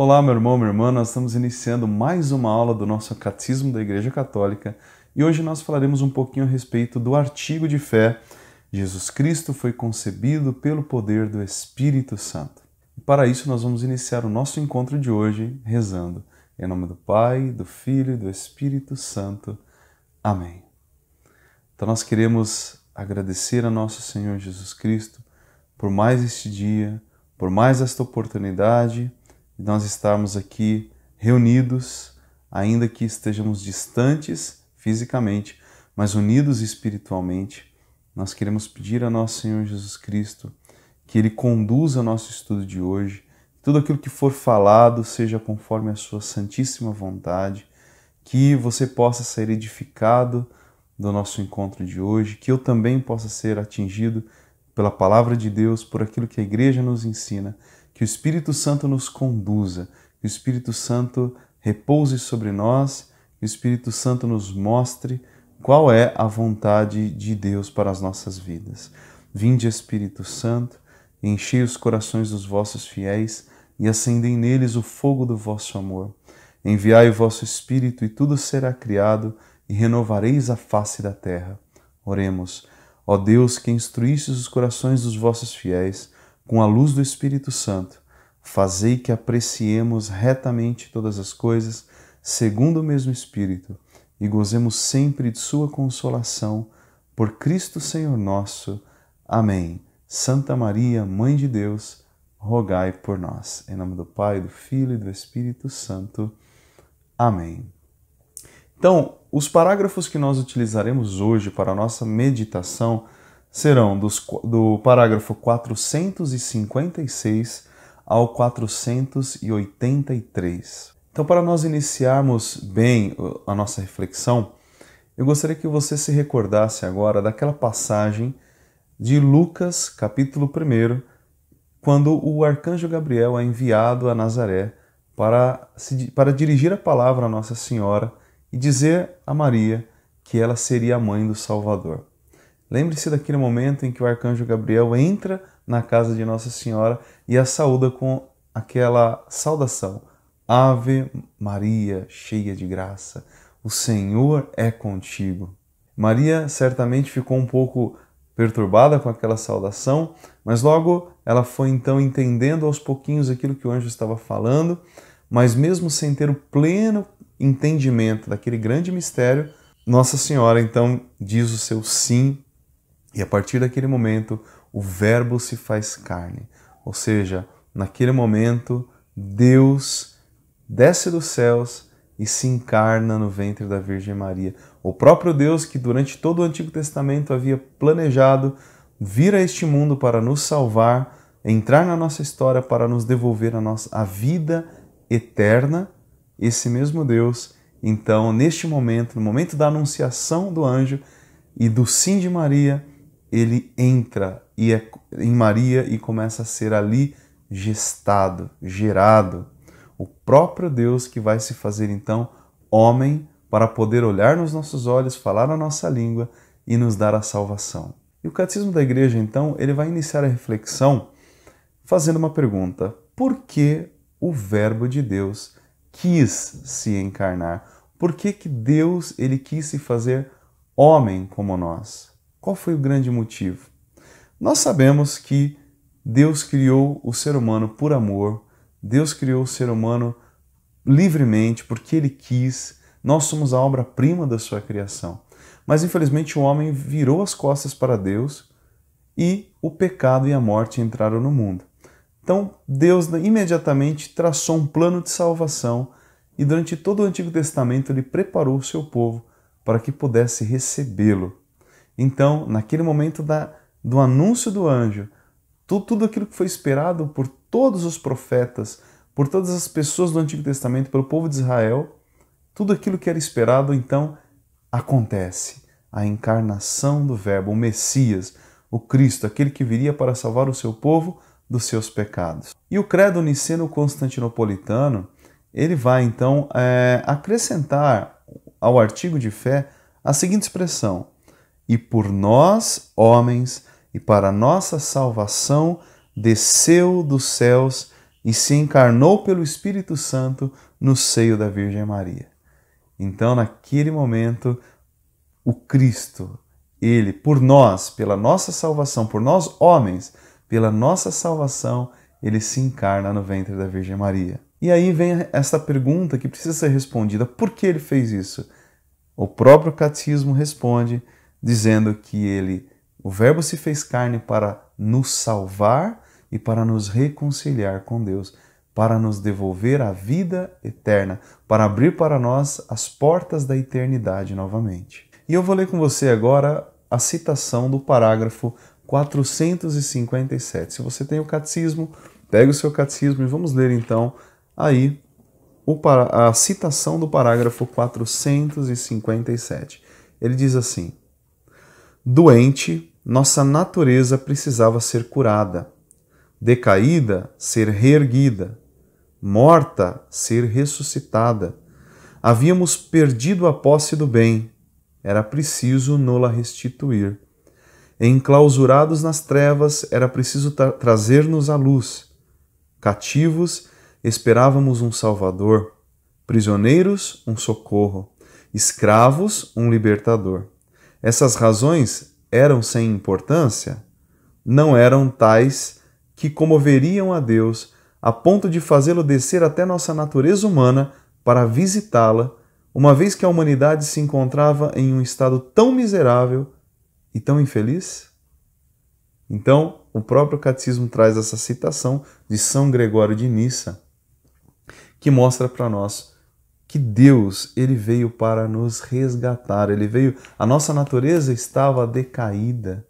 Olá, meu irmão, minha irmã, nós estamos iniciando mais uma aula do nosso Catecismo da Igreja Católica e hoje nós falaremos um pouquinho a respeito do artigo de fé Jesus Cristo foi concebido pelo poder do Espírito Santo. para isso nós vamos iniciar o nosso encontro de hoje rezando. Em nome do Pai, do Filho e do Espírito Santo. Amém. Então nós queremos agradecer a nosso Senhor Jesus Cristo por mais este dia, por mais esta oportunidade e nós estarmos aqui reunidos, ainda que estejamos distantes fisicamente, mas unidos espiritualmente. Nós queremos pedir a nosso Senhor Jesus Cristo que Ele conduza nosso estudo de hoje, tudo aquilo que for falado seja conforme a Sua Santíssima vontade, que você possa ser edificado do nosso encontro de hoje, que eu também possa ser atingido pela palavra de Deus, por aquilo que a igreja nos ensina que o Espírito Santo nos conduza, que o Espírito Santo repouse sobre nós, que o Espírito Santo nos mostre qual é a vontade de Deus para as nossas vidas. Vinde, Espírito Santo, enchei os corações dos vossos fiéis e acendei neles o fogo do vosso amor. Enviai o vosso Espírito e tudo será criado e renovareis a face da terra. Oremos. Ó Deus, que instruísse os corações dos vossos fiéis, com a luz do Espírito Santo, fazei que apreciemos retamente todas as coisas, segundo o mesmo Espírito, e gozemos sempre de Sua consolação, por Cristo Senhor nosso. Amém. Santa Maria, Mãe de Deus, rogai por nós. Em nome do Pai, do Filho e do Espírito Santo. Amém. Então, os parágrafos que nós utilizaremos hoje para a nossa meditação serão dos, do parágrafo 456 ao 483. Então, para nós iniciarmos bem a nossa reflexão, eu gostaria que você se recordasse agora daquela passagem de Lucas, capítulo 1, quando o arcanjo Gabriel é enviado a Nazaré para, se, para dirigir a palavra a Nossa Senhora e dizer a Maria que ela seria a mãe do Salvador. Lembre-se daquele momento em que o arcanjo Gabriel entra na casa de Nossa Senhora e a saúda com aquela saudação: Ave Maria, cheia de graça, o Senhor é contigo. Maria certamente ficou um pouco perturbada com aquela saudação, mas logo ela foi então entendendo aos pouquinhos aquilo que o anjo estava falando, mas mesmo sem ter o pleno entendimento daquele grande mistério, Nossa Senhora então diz o seu sim e a partir daquele momento, o Verbo se faz carne. Ou seja, naquele momento, Deus desce dos céus e se encarna no ventre da Virgem Maria. O próprio Deus que durante todo o Antigo Testamento havia planejado vir a este mundo para nos salvar, entrar na nossa história para nos devolver a nossa a vida eterna, esse mesmo Deus, então, neste momento, no momento da anunciação do anjo e do sim de Maria, ele entra e é em Maria e começa a ser ali gestado, gerado. O próprio Deus que vai se fazer então homem para poder olhar nos nossos olhos, falar a nossa língua e nos dar a salvação. E o Catecismo da Igreja então, ele vai iniciar a reflexão fazendo uma pergunta: por que o Verbo de Deus quis se encarnar? Por que, que Deus ele quis se fazer homem como nós? Qual foi o grande motivo? Nós sabemos que Deus criou o ser humano por amor, Deus criou o ser humano livremente porque ele quis. Nós somos a obra-prima da sua criação. Mas infelizmente o homem virou as costas para Deus e o pecado e a morte entraram no mundo. Então, Deus imediatamente traçou um plano de salvação e durante todo o Antigo Testamento ele preparou o seu povo para que pudesse recebê-lo. Então, naquele momento da, do anúncio do anjo, tudo, tudo aquilo que foi esperado por todos os profetas, por todas as pessoas do Antigo Testamento, pelo povo de Israel, tudo aquilo que era esperado, então, acontece. A encarnação do Verbo, o Messias, o Cristo, aquele que viria para salvar o seu povo dos seus pecados. E o credo niceno-constantinopolitano, ele vai então é, acrescentar ao artigo de fé a seguinte expressão: e por nós, homens, e para nossa salvação, desceu dos céus e se encarnou pelo Espírito Santo no seio da Virgem Maria. Então, naquele momento, o Cristo, ele, por nós, pela nossa salvação, por nós homens, pela nossa salvação, ele se encarna no ventre da Virgem Maria. E aí vem essa pergunta que precisa ser respondida: por que ele fez isso? O próprio catecismo responde dizendo que ele, o Verbo se fez carne para nos salvar e para nos reconciliar com Deus, para nos devolver a vida eterna, para abrir para nós as portas da eternidade novamente. E eu vou ler com você agora a citação do parágrafo 457. Se você tem o catecismo, pega o seu catecismo e vamos ler então aí a citação do parágrafo 457. Ele diz assim: Doente, nossa natureza precisava ser curada, decaída, ser reerguida, morta, ser ressuscitada. Havíamos perdido a posse do bem, era preciso nola restituir. Enclausurados nas trevas, era preciso tra trazer-nos à luz. Cativos, esperávamos um Salvador, prisioneiros, um socorro, escravos, um libertador essas razões eram sem importância? Não eram tais que comoveriam a Deus a ponto de fazê-lo descer até nossa natureza humana para visitá-la, uma vez que a humanidade se encontrava em um estado tão miserável e tão infeliz? Então, o próprio catecismo traz essa citação de São Gregório de Nissa, que mostra para nós que Deus, ele veio para nos resgatar. Ele veio, a nossa natureza estava decaída,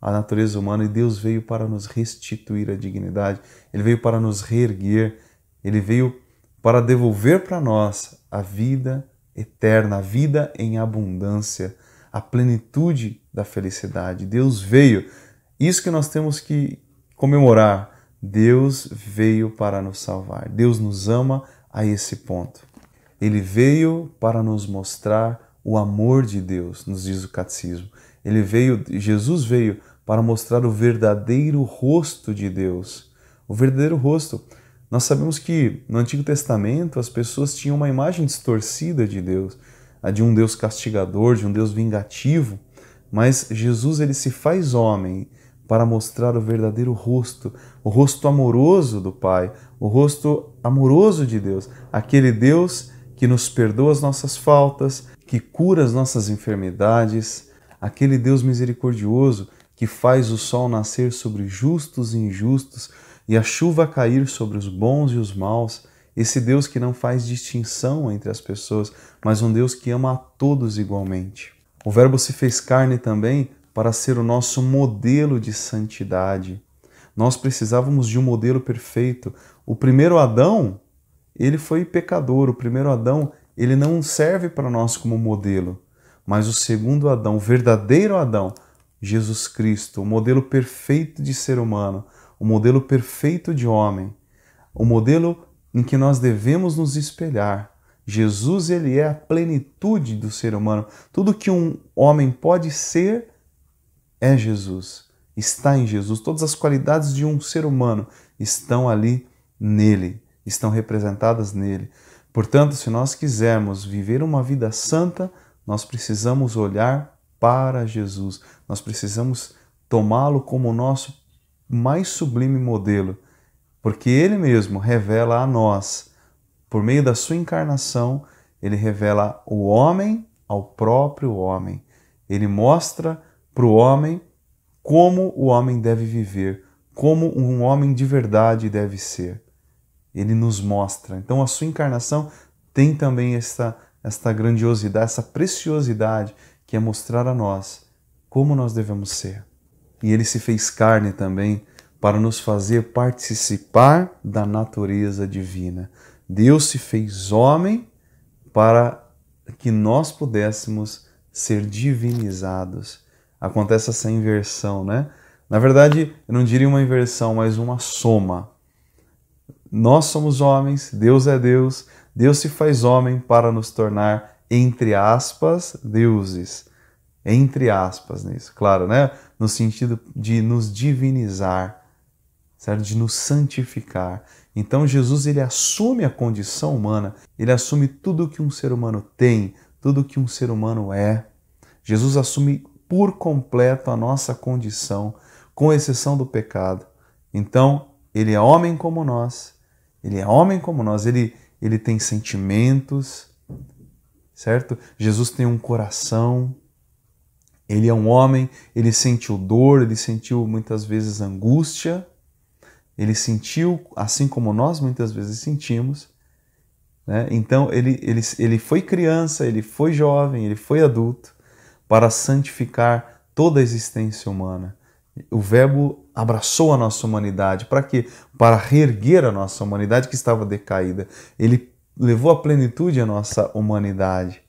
a natureza humana, e Deus veio para nos restituir a dignidade. Ele veio para nos reerguer. Ele veio para devolver para nós a vida eterna, a vida em abundância, a plenitude da felicidade. Deus veio. Isso que nós temos que comemorar. Deus veio para nos salvar. Deus nos ama a esse ponto. Ele veio para nos mostrar o amor de Deus, nos diz o catecismo. Ele veio, Jesus veio para mostrar o verdadeiro rosto de Deus. O verdadeiro rosto. Nós sabemos que no Antigo Testamento as pessoas tinham uma imagem distorcida de Deus, a de um Deus castigador, de um Deus vingativo, mas Jesus ele se faz homem para mostrar o verdadeiro rosto, o rosto amoroso do Pai, o rosto amoroso de Deus, aquele Deus que nos perdoa as nossas faltas, que cura as nossas enfermidades, aquele Deus misericordioso que faz o sol nascer sobre justos e injustos e a chuva cair sobre os bons e os maus, esse Deus que não faz distinção entre as pessoas, mas um Deus que ama a todos igualmente. O Verbo se fez carne também para ser o nosso modelo de santidade. Nós precisávamos de um modelo perfeito. O primeiro Adão ele foi pecador, o primeiro Adão, ele não serve para nós como modelo, mas o segundo Adão, o verdadeiro Adão, Jesus Cristo, o modelo perfeito de ser humano, o modelo perfeito de homem, o modelo em que nós devemos nos espelhar. Jesus ele é a plenitude do ser humano. Tudo que um homem pode ser é Jesus. Está em Jesus. Todas as qualidades de um ser humano estão ali nele estão representadas nele. Portanto, se nós quisermos viver uma vida santa, nós precisamos olhar para Jesus, nós precisamos tomá-lo como o nosso mais sublime modelo, porque ele mesmo revela a nós, por meio da sua encarnação, ele revela o homem ao próprio homem. Ele mostra para o homem como o homem deve viver, como um homem de verdade deve ser ele nos mostra. Então a sua encarnação tem também esta, esta grandiosidade, essa preciosidade que é mostrar a nós como nós devemos ser. E ele se fez carne também para nos fazer participar da natureza divina. Deus se fez homem para que nós pudéssemos ser divinizados. Acontece essa inversão, né? Na verdade, eu não diria uma inversão, mas uma soma nós somos homens, Deus é Deus, Deus se faz homem para nos tornar, entre aspas, deuses. Entre aspas nisso, claro, né? No sentido de nos divinizar, certo? De nos santificar. Então Jesus ele assume a condição humana, ele assume tudo que um ser humano tem, tudo que um ser humano é. Jesus assume por completo a nossa condição, com exceção do pecado. Então, ele é homem como nós, ele é homem como nós, ele, ele tem sentimentos, certo? Jesus tem um coração, ele é um homem, ele sentiu dor, ele sentiu muitas vezes angústia, ele sentiu, assim como nós muitas vezes sentimos. Né? Então, ele, ele, ele foi criança, ele foi jovem, ele foi adulto, para santificar toda a existência humana o Verbo abraçou a nossa humanidade. Para quê? Para reerguer a nossa humanidade que estava decaída. Ele levou à plenitude a nossa humanidade.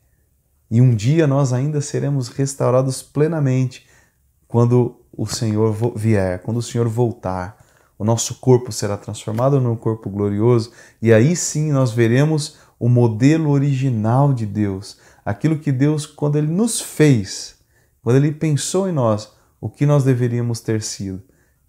E um dia nós ainda seremos restaurados plenamente quando o Senhor vier, quando o Senhor voltar. O nosso corpo será transformado num corpo glorioso e aí sim nós veremos o modelo original de Deus, aquilo que Deus, quando Ele nos fez, quando Ele pensou em nós, o que nós deveríamos ter sido.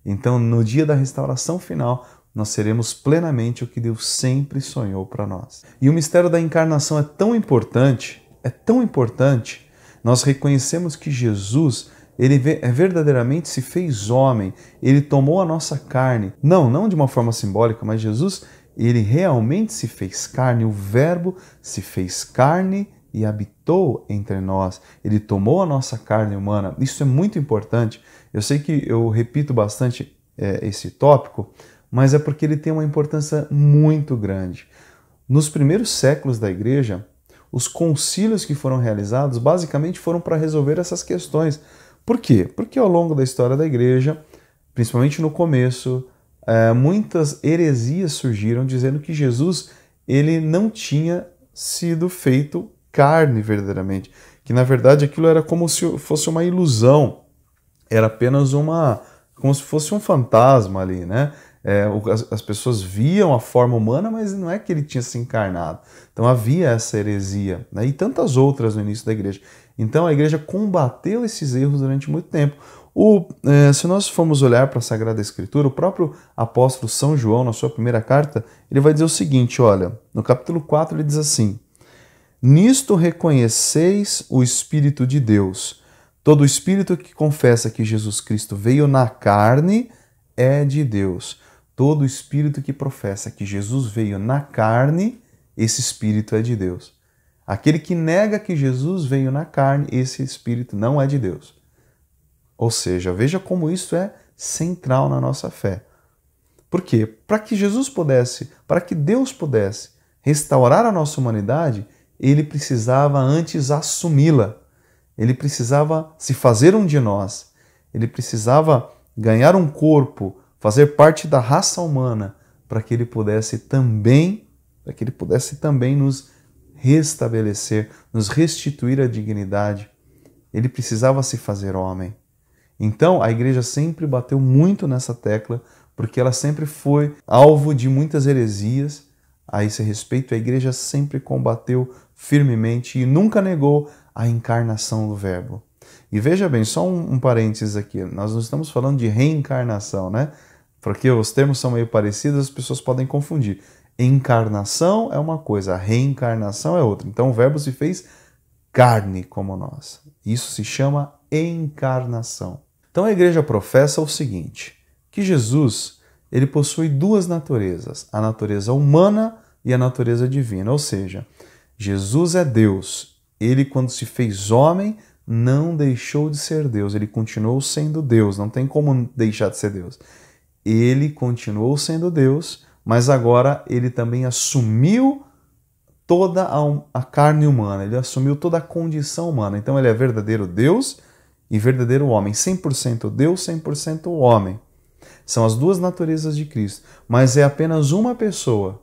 Então, no dia da restauração final, nós seremos plenamente o que Deus sempre sonhou para nós. E o mistério da encarnação é tão importante, é tão importante, nós reconhecemos que Jesus ele é verdadeiramente se fez homem, ele tomou a nossa carne. Não, não de uma forma simbólica, mas Jesus, ele realmente se fez carne, o Verbo se fez carne e habitou entre nós, ele tomou a nossa carne humana. Isso é muito importante. Eu sei que eu repito bastante é, esse tópico, mas é porque ele tem uma importância muito grande. Nos primeiros séculos da igreja, os concílios que foram realizados basicamente foram para resolver essas questões. Por quê? Porque ao longo da história da igreja, principalmente no começo, é, muitas heresias surgiram dizendo que Jesus ele não tinha sido feito carne verdadeiramente. Que na verdade aquilo era como se fosse uma ilusão, era apenas uma. como se fosse um fantasma ali, né? É, as, pessoas viam a forma humana, mas não é que ele tinha se encarnado. Então havia essa heresia, né? e tantas outras no início da igreja. Então a igreja combateu esses erros durante muito tempo. O, é, se nós formos olhar para a Sagrada Escritura, o próprio apóstolo São João, na sua primeira carta, ele vai dizer o seguinte: olha, no capítulo 4 ele diz assim: Nisto reconheceis o Espírito de Deus. Todo espírito que confessa que Jesus Cristo veio na carne é de Deus. Todo espírito que professa que Jesus veio na carne, esse espírito é de Deus. Aquele que nega que Jesus veio na carne, esse espírito não é de Deus. Ou seja, veja como isso é central na nossa fé. Por quê? Para que Jesus pudesse, para que Deus pudesse restaurar a nossa humanidade, ele precisava antes assumi-la. Ele precisava se fazer um de nós. Ele precisava ganhar um corpo, fazer parte da raça humana, para que ele pudesse também, para que ele pudesse também nos restabelecer, nos restituir a dignidade. Ele precisava se fazer homem. Então, a igreja sempre bateu muito nessa tecla, porque ela sempre foi alvo de muitas heresias a esse respeito. A igreja sempre combateu firmemente e nunca negou a encarnação do Verbo. E veja bem, só um, um parênteses aqui: nós não estamos falando de reencarnação, né? Porque os termos são meio parecidos, as pessoas podem confundir. Encarnação é uma coisa, reencarnação é outra. Então o Verbo se fez carne como nós. Isso se chama encarnação. Então a igreja professa o seguinte: que Jesus ele possui duas naturezas, a natureza humana e a natureza divina. Ou seja, Jesus é Deus. Ele, quando se fez homem, não deixou de ser Deus. Ele continuou sendo Deus. Não tem como deixar de ser Deus. Ele continuou sendo Deus, mas agora ele também assumiu toda a, carne humana. Ele assumiu toda a condição humana. Então ele é verdadeiro Deus e verdadeiro homem. 100% Deus, 100% homem. São as duas naturezas de Cristo. Mas é apenas uma pessoa.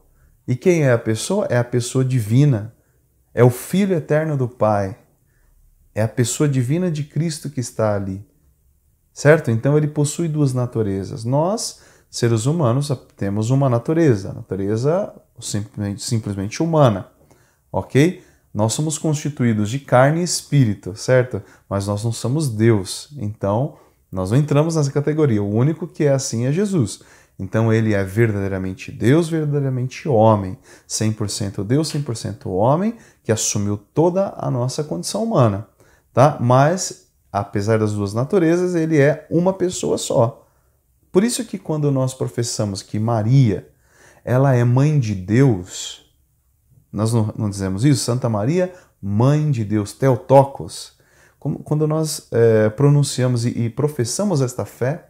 E quem é a pessoa? É a pessoa divina é o Filho eterno do Pai, é a pessoa divina de Cristo que está ali. Certo? Então ele possui duas naturezas. Nós, seres humanos, temos uma natureza, natureza simplesmente, simplesmente humana, ok? Nós somos constituídos de carne e espírito, certo? Mas nós não somos Deus. Então, nós não entramos nessa categoria. O único que é assim é Jesus. Então ele é verdadeiramente Deus, verdadeiramente homem, 100% Deus, 100% homem, que assumiu toda a nossa condição humana, tá? Mas apesar das duas naturezas, ele é uma pessoa só. Por isso que quando nós professamos que Maria, ela é mãe de Deus, nós não, não dizemos isso, Santa Maria, mãe de Deus, Teotocos. quando nós é, pronunciamos e, e professamos esta fé,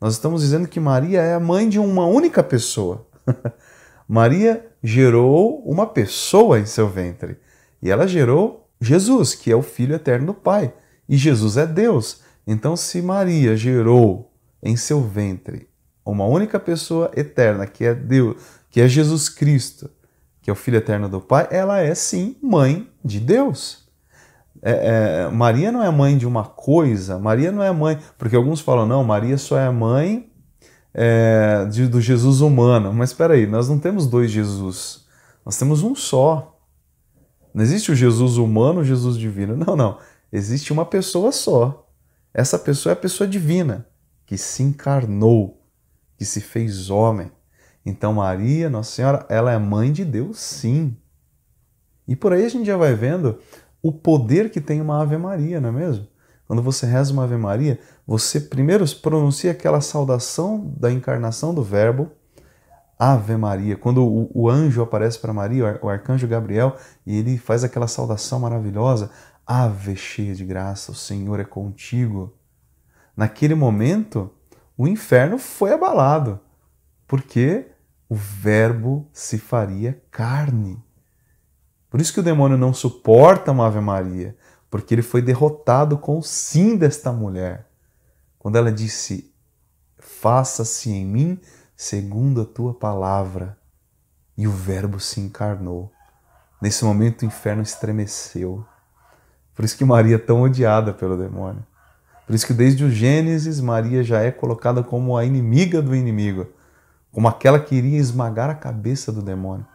nós estamos dizendo que Maria é a mãe de uma única pessoa. Maria gerou uma pessoa em seu ventre. E ela gerou Jesus, que é o Filho eterno do Pai. E Jesus é Deus. Então, se Maria gerou em seu ventre uma única pessoa eterna, que é Deus, que é Jesus Cristo, que é o Filho eterno do Pai, ela é sim mãe de Deus. É, é, Maria não é mãe de uma coisa, Maria não é mãe, porque alguns falam, não, Maria só é mãe é, de, do Jesus humano. Mas espera aí, nós não temos dois Jesus, nós temos um só. Não existe o Jesus humano, o Jesus divino. Não, não. Existe uma pessoa só. Essa pessoa é a pessoa divina, que se encarnou, que se fez homem. Então, Maria, Nossa Senhora, ela é mãe de Deus, sim. E por aí a gente já vai vendo o poder que tem uma Ave Maria, não é mesmo? Quando você reza uma Ave Maria, você primeiro pronuncia aquela saudação da encarnação do Verbo, Ave Maria. Quando o, o anjo aparece para Maria, o arcanjo Gabriel, e ele faz aquela saudação maravilhosa, Ave cheia de graça, o Senhor é contigo. Naquele momento, o inferno foi abalado, porque o Verbo se faria carne. Por isso que o demônio não suporta uma Ave Maria, porque ele foi derrotado com o sim desta mulher. Quando ela disse: Faça-se em mim segundo a tua palavra. E o Verbo se encarnou. Nesse momento o inferno estremeceu. Por isso que Maria é tão odiada pelo demônio. Por isso que desde o Gênesis Maria já é colocada como a inimiga do inimigo, como aquela que iria esmagar a cabeça do demônio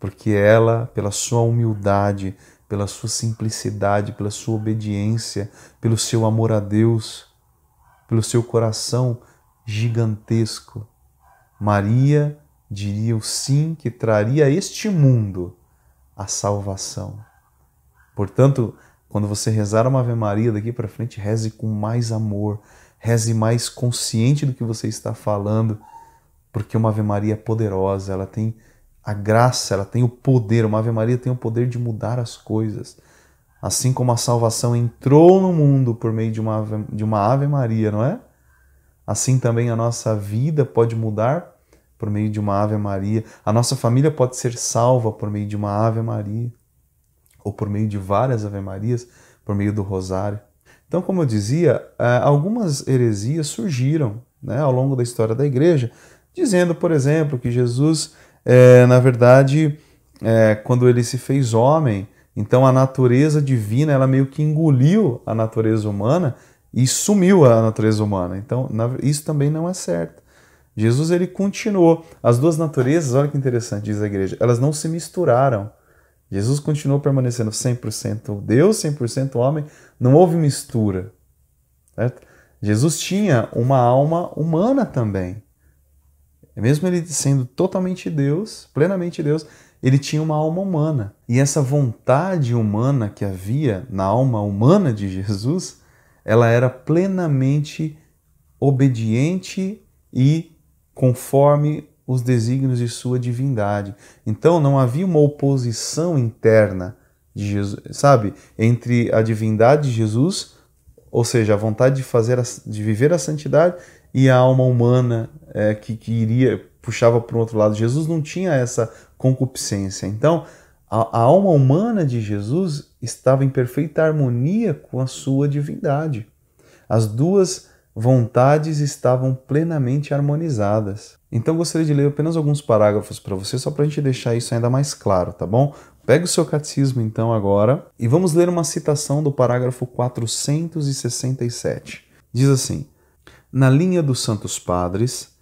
porque ela, pela sua humildade, pela sua simplicidade, pela sua obediência, pelo seu amor a Deus, pelo seu coração gigantesco, Maria diria o sim que traria a este mundo a salvação. Portanto, quando você rezar uma Ave Maria daqui para frente, reze com mais amor, reze mais consciente do que você está falando, porque uma Ave Maria é poderosa, ela tem a graça, ela tem o poder, uma Ave Maria tem o poder de mudar as coisas. Assim como a salvação entrou no mundo por meio de uma, ave, de uma Ave Maria, não é? Assim também a nossa vida pode mudar por meio de uma Ave Maria. A nossa família pode ser salva por meio de uma Ave Maria. Ou por meio de várias Ave Marias, por meio do Rosário. Então, como eu dizia, eh, algumas heresias surgiram né, ao longo da história da igreja, dizendo, por exemplo, que Jesus é, na verdade, é, quando ele se fez homem, então a natureza divina ela meio que engoliu a natureza humana e sumiu a natureza humana. Então na, isso também não é certo. Jesus ele continuou. As duas naturezas, olha que interessante, diz a igreja, elas não se misturaram. Jesus continuou permanecendo 100% Deus, 100% homem, não houve mistura. Certo? Jesus tinha uma alma humana também. É mesmo ele sendo totalmente Deus, plenamente Deus, ele tinha uma alma humana. E essa vontade humana que havia na alma humana de Jesus, ela era plenamente obediente e conforme os desígnios de sua divindade. Então não havia uma oposição interna de Jesus, sabe, entre a divindade de Jesus, ou seja, a vontade de fazer a, de viver a santidade e a alma humana é, que, que iria puxava para o outro lado. Jesus não tinha essa concupiscência. Então, a, a, alma humana de Jesus estava em perfeita harmonia com a sua divindade. As duas vontades estavam plenamente harmonizadas. Então, gostaria de ler apenas alguns parágrafos para você, só para a gente deixar isso ainda mais claro, tá bom? Pega o seu catecismo então agora e vamos ler uma citação do parágrafo 467. Diz assim: Na linha dos Santos Padres,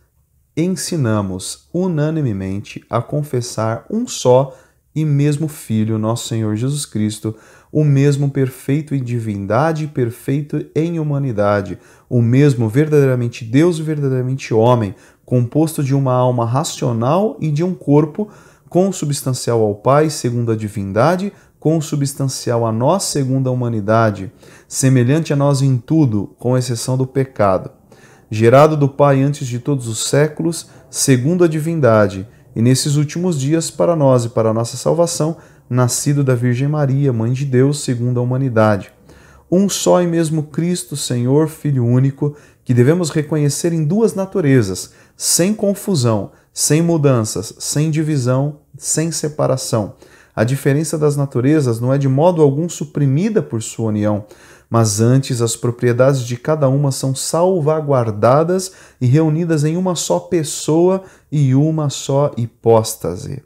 ensinamos unanimemente a confessar um só e mesmo Filho, nosso Senhor Jesus Cristo, o mesmo perfeito em divindade, perfeito em humanidade, o mesmo verdadeiramente Deus e verdadeiramente homem, composto de uma alma racional e de um corpo consubstancial ao Pai, segundo a divindade, consubstancial a nós, segundo a humanidade, semelhante a nós em tudo, com exceção do pecado gerado do Pai antes de todos os séculos, segundo a divindade, e nesses últimos dias, para nós e para a nossa salvação, nascido da Virgem Maria, Mãe de Deus, segundo a humanidade. Um só e mesmo Cristo, Senhor, Filho único, que devemos reconhecer em duas naturezas, sem confusão, sem mudanças, sem divisão, sem separação. A diferença das naturezas não é de modo algum suprimida por sua união, mas antes as propriedades de cada uma são salvaguardadas e reunidas em uma só pessoa e uma só hipóstase.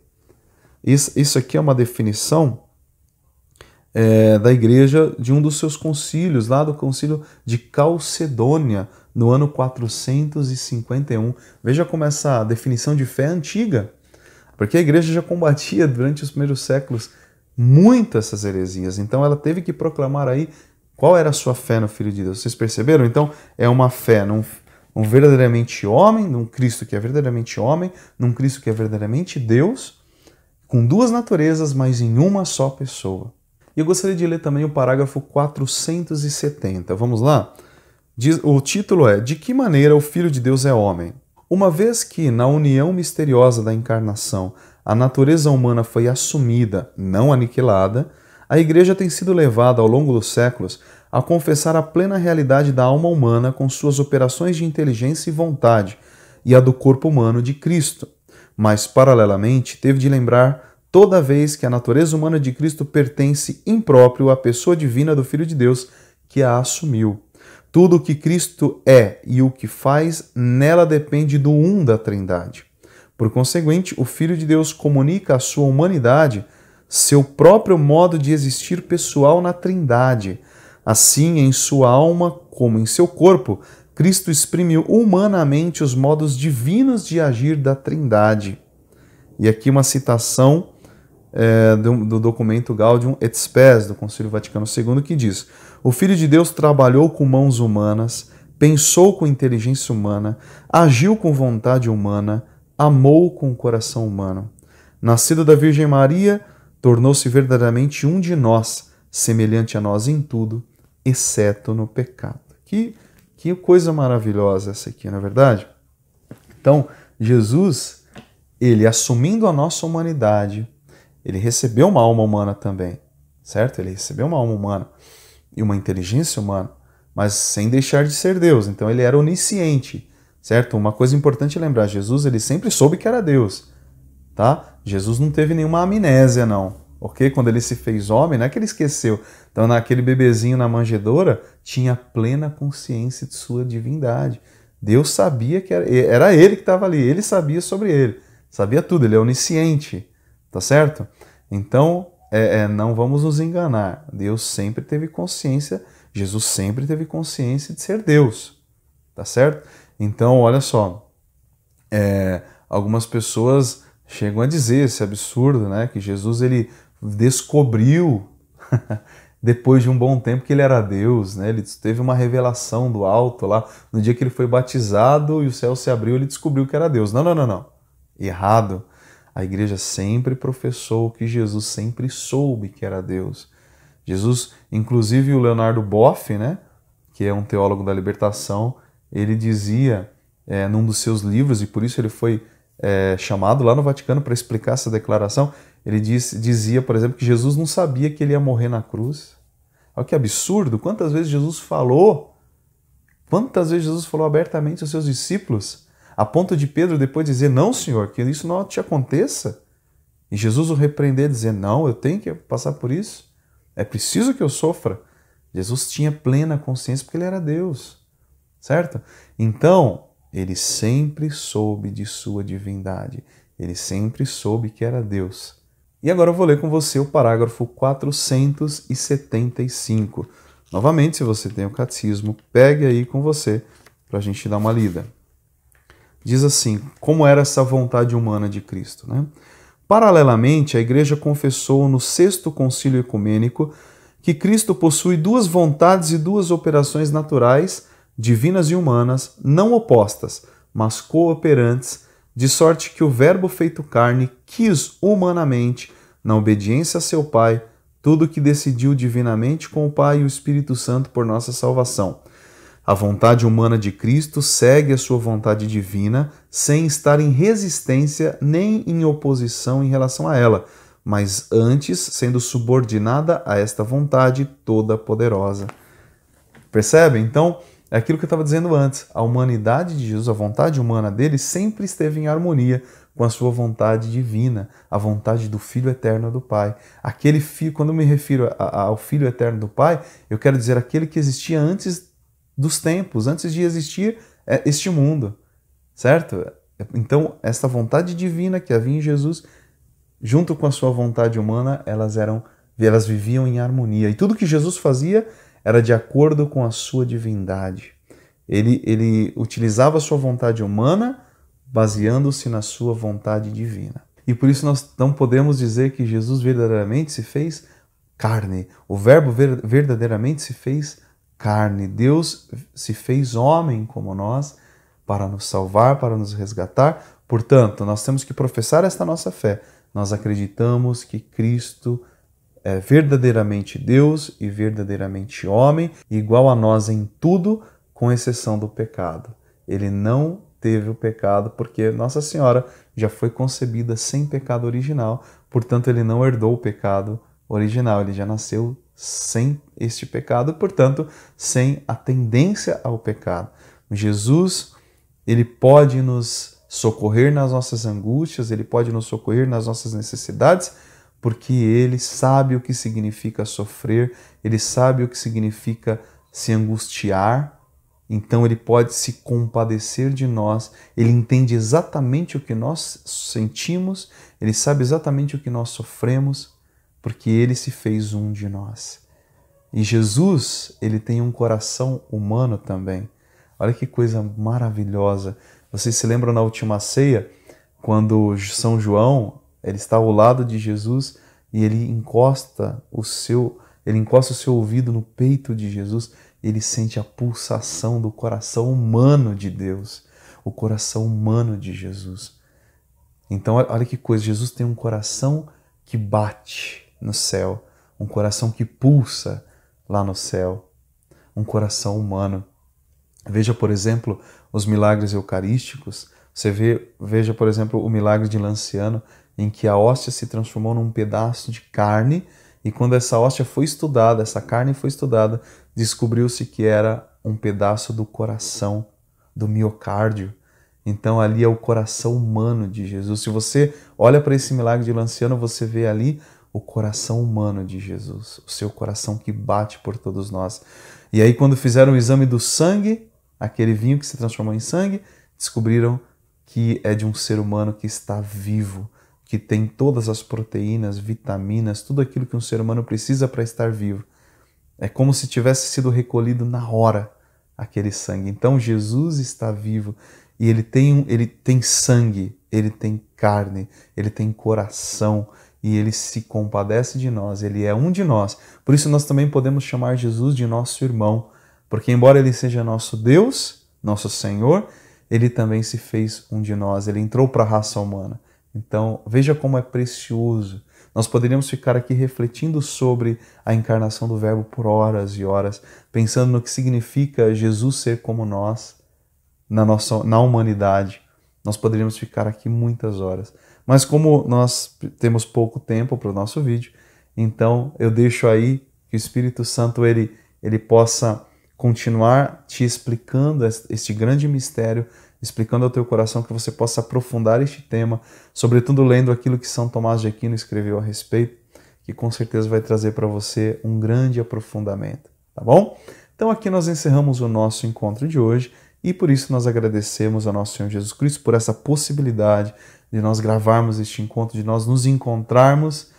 Isso aqui é uma definição é, da igreja de um dos seus concílios, lá do concílio de Calcedônia, no ano 451. Veja como essa definição de fé é antiga, porque a igreja já combatia durante os primeiros séculos muito essas heresias, então ela teve que proclamar aí qual era a sua fé no Filho de Deus? Vocês perceberam? Então, é uma fé num, num verdadeiramente homem, num Cristo que é verdadeiramente homem, num Cristo que é verdadeiramente Deus, com duas naturezas, mas em uma só pessoa. E eu gostaria de ler também o parágrafo 470. Vamos lá? Diz, o título é De que maneira o Filho de Deus é homem? Uma vez que, na união misteriosa da encarnação, a natureza humana foi assumida, não aniquilada, a Igreja tem sido levada ao longo dos séculos a confessar a plena realidade da alma humana com suas operações de inteligência e vontade, e a do corpo humano de Cristo. Mas, paralelamente, teve de lembrar toda vez que a natureza humana de Cristo pertence impróprio à pessoa divina do Filho de Deus que a assumiu. Tudo o que Cristo é e o que faz nela depende do um da Trindade. Por conseguinte, o Filho de Deus comunica a sua humanidade seu próprio modo de existir pessoal na Trindade. Assim, em sua alma, como em seu corpo, Cristo exprimiu humanamente os modos divinos de agir da Trindade. E aqui uma citação é, do, do, documento Gaudium et Spes, do Concílio Vaticano II, que diz: O Filho de Deus trabalhou com mãos humanas, pensou com inteligência humana, agiu com vontade humana, amou com o coração humano. Nascido da Virgem Maria, tornou-se verdadeiramente um de nós, semelhante a nós em tudo, exceto no pecado. Que, que coisa maravilhosa essa aqui, não é verdade? Então, Jesus, ele assumindo a nossa humanidade, ele recebeu uma alma humana também, certo? Ele recebeu uma alma humana e uma inteligência humana, mas sem deixar de ser Deus. Então ele era onisciente, certo? Uma coisa importante lembrar, Jesus ele sempre soube que era Deus, tá? Jesus não teve nenhuma amnésia, não. Porque quando ele se fez homem, não é que ele esqueceu. Então, naquele bebezinho na manjedoura, tinha plena consciência de sua divindade. Deus sabia que era, era ele que estava ali, ele sabia sobre ele, sabia tudo, ele é onisciente, tá certo? Então, é, é, não vamos nos enganar. Deus sempre teve consciência, Jesus sempre teve consciência de ser Deus, tá certo? Então, olha só, é, algumas pessoas chegam a dizer esse absurdo, né? Que Jesus ele descobriu depois de um bom tempo que ele era Deus, né? Ele teve uma revelação do alto lá no dia que ele foi batizado e o céu se abriu, ele descobriu que era Deus. Não, não, não, não. Errado. A igreja sempre professou que Jesus sempre soube que era Deus. Jesus, inclusive o Leonardo Boff, né, que é um teólogo da libertação, ele dizia é, num dos seus livros, e por isso ele foi é, chamado lá no Vaticano para explicar essa declaração, ele diz, dizia, por exemplo, que Jesus não sabia que ele ia morrer na cruz. Olha que absurdo! Quantas vezes Jesus falou, quantas vezes Jesus falou abertamente aos seus discípulos, a ponto de Pedro depois dizer: Não, Senhor, que isso não te aconteça. E Jesus o repreender, dizer: Não, eu tenho que passar por isso. É preciso que eu sofra. Jesus tinha plena consciência porque ele era Deus, certo? Então, ele sempre soube de sua divindade. Ele sempre soube que era Deus. E agora eu vou ler com você o parágrafo 475. Novamente, se você tem o catecismo, pegue aí com você para a gente dar uma lida. Diz assim: como era essa vontade humana de Cristo? Né? Paralelamente, a Igreja confessou no sexto concílio ecumênico que Cristo possui duas vontades e duas operações naturais divinas e humanas, não opostas, mas cooperantes, de sorte que o Verbo feito carne quis humanamente, na obediência a seu Pai, tudo o que decidiu divinamente com o Pai e o Espírito Santo por nossa salvação. A vontade humana de Cristo segue a sua vontade divina sem estar em resistência nem em oposição em relação a ela, mas antes sendo subordinada a esta vontade toda poderosa. Percebe? Então, é aquilo que eu estava dizendo antes. A humanidade de Jesus, a vontade humana dele, sempre esteve em harmonia com a sua vontade divina, a vontade do Filho eterno do Pai. Aquele filho, quando eu me refiro a, a, ao Filho eterno do Pai, eu quero dizer aquele que existia antes dos tempos, antes de existir é, este mundo, certo? Então, esta vontade divina que havia em Jesus, junto com a sua vontade humana, elas eram, elas viviam em harmonia. E tudo que Jesus fazia era de acordo com a sua divindade. Ele, ele utilizava a sua vontade humana baseando-se na sua vontade divina. E por isso nós não podemos dizer que Jesus verdadeiramente se fez carne. O Verbo verdadeiramente se fez carne. Deus se fez homem como nós para nos salvar, para nos resgatar. Portanto, nós temos que professar esta nossa fé. Nós acreditamos que Cristo é verdadeiramente Deus e verdadeiramente homem, igual a nós em tudo, com exceção do pecado. Ele não teve o pecado, porque Nossa Senhora já foi concebida sem pecado original, portanto, ele não herdou o pecado original, ele já nasceu sem este pecado, portanto, sem a tendência ao pecado. Jesus, ele pode nos socorrer nas nossas angústias, ele pode nos socorrer nas nossas necessidades porque ele sabe o que significa sofrer, ele sabe o que significa se angustiar, então ele pode se compadecer de nós, ele entende exatamente o que nós sentimos, ele sabe exatamente o que nós sofremos, porque ele se fez um de nós. E Jesus, ele tem um coração humano também. Olha que coisa maravilhosa. Vocês se lembram na última ceia, quando São João, ele está ao lado de Jesus e ele encosta o seu, ele encosta o seu ouvido no peito de Jesus, ele sente a pulsação do coração humano de Deus, o coração humano de Jesus. Então, olha que coisa, Jesus tem um coração que bate no céu, um coração que pulsa lá no céu, um coração humano. Veja, por exemplo, os milagres eucarísticos. Você vê, veja, por exemplo, o milagre de Lanciano, em que a hóstia se transformou num pedaço de carne, e quando essa hóstia foi estudada, essa carne foi estudada, descobriu-se que era um pedaço do coração, do miocárdio. Então ali é o coração humano de Jesus. Se você olha para esse milagre de Lanciano, você vê ali o coração humano de Jesus, o seu coração que bate por todos nós. E aí quando fizeram o exame do sangue, aquele vinho que se transformou em sangue, descobriram que é de um ser humano que está vivo que tem todas as proteínas, vitaminas, tudo aquilo que um ser humano precisa para estar vivo. É como se tivesse sido recolhido na hora aquele sangue. Então Jesus está vivo e ele tem, ele tem sangue, ele tem carne, ele tem coração e ele se compadece de nós, ele é um de nós. Por isso nós também podemos chamar Jesus de nosso irmão, porque embora ele seja nosso Deus, nosso Senhor, ele também se fez um de nós, ele entrou para a raça humana. Então, veja como é precioso. Nós poderíamos ficar aqui refletindo sobre a encarnação do Verbo por horas e horas, pensando no que significa Jesus ser como nós na nossa na humanidade. Nós poderíamos ficar aqui muitas horas. Mas como nós temos pouco tempo para o nosso vídeo, então eu deixo aí que o Espírito Santo ele ele possa continuar te explicando este grande mistério explicando ao teu coração que você possa aprofundar este tema, sobretudo lendo aquilo que São Tomás de Aquino escreveu a respeito, que com certeza vai trazer para você um grande aprofundamento, tá bom? Então aqui nós encerramos o nosso encontro de hoje e por isso nós agradecemos ao nosso Senhor Jesus Cristo por essa possibilidade de nós gravarmos este encontro, de nós nos encontrarmos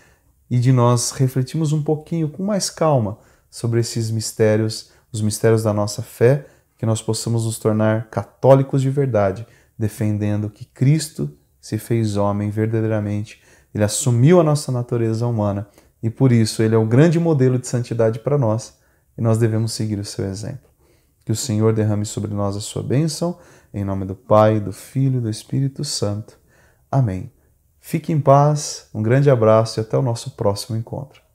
e de nós refletirmos um pouquinho com mais calma sobre esses mistérios, os mistérios da nossa fé que nós possamos nos tornar católicos de verdade, defendendo que Cristo se fez homem verdadeiramente, ele assumiu a nossa natureza humana e por isso ele é o grande modelo de santidade para nós e nós devemos seguir o seu exemplo. Que o Senhor derrame sobre nós a sua bênção, em nome do Pai, do Filho e do Espírito Santo. Amém. Fique em paz, um grande abraço e até o nosso próximo encontro.